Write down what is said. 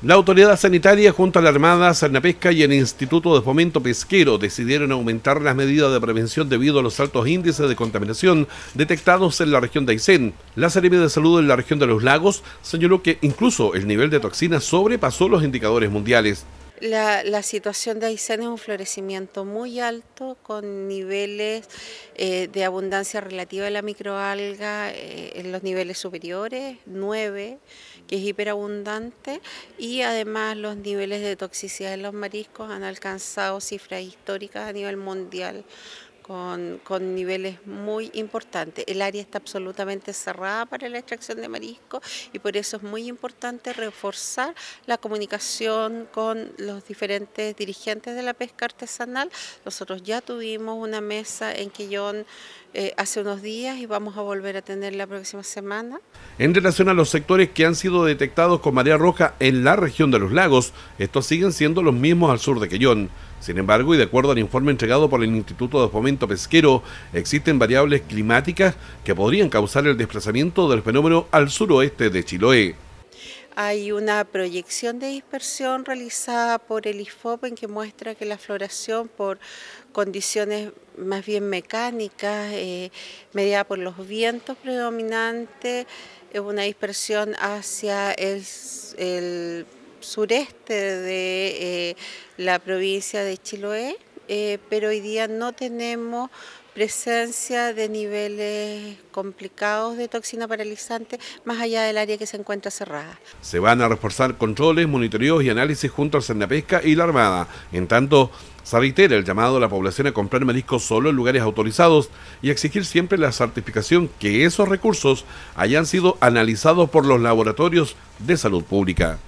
La autoridad sanitaria junto a la Armada Sernapesca y el Instituto de Fomento Pesquero decidieron aumentar las medidas de prevención debido a los altos índices de contaminación detectados en la región de Aysén. La Seremia de Salud en la región de los Lagos señaló que incluso el nivel de toxinas sobrepasó los indicadores mundiales. La, situación de Aysén es un florecimiento muy alto, con niveles eh, de abundancia relativa de la microalga eh, en los niveles superiores, 9, que es hiperabundante, y además los niveles de toxicidad en los mariscos han alcanzado cifras históricas a nivel mundial con, niveles muy importantes. El área está absolutamente cerrada para la extracción de marisco y por eso es muy importante reforzar la comunicación con los diferentes dirigentes de la pesca artesanal. Nosotros ya tuvimos una mesa en Quillón eh, hace unos días y vamos a volver a tener la próxima semana. En relación a los sectores que han sido detectados con marea roja en la región de los lagos, estos siguen siendo los mismos al sur de Quillón. Sin embargo, y de acuerdo al informe entregado por el Instituto de Fomento Pesquero, existen variables climáticas que podrían causar el desplazamiento del fenómeno al suroeste de Chiloé. Hay una proyección de dispersión realizada por el IFOP en que muestra que la floración por condiciones más bien mecánicas, eh, mediada por los vientos predominantes, es una dispersión hacia el, el sureste de eh, la provincia de Chiloé, eh, pero hoy día no tenemos presencia de niveles complicados de toxina paralizante más allá del área que se encuentra cerrada. Se van a reforzar controles, monitoreos y análisis junto al Cernapesca y la Armada. En tanto, se reitera el llamado a la población a comprar mariscos solo en lugares autorizados y exigir siempre la certificación que esos recursos hayan sido analizados por los laboratorios de salud pública.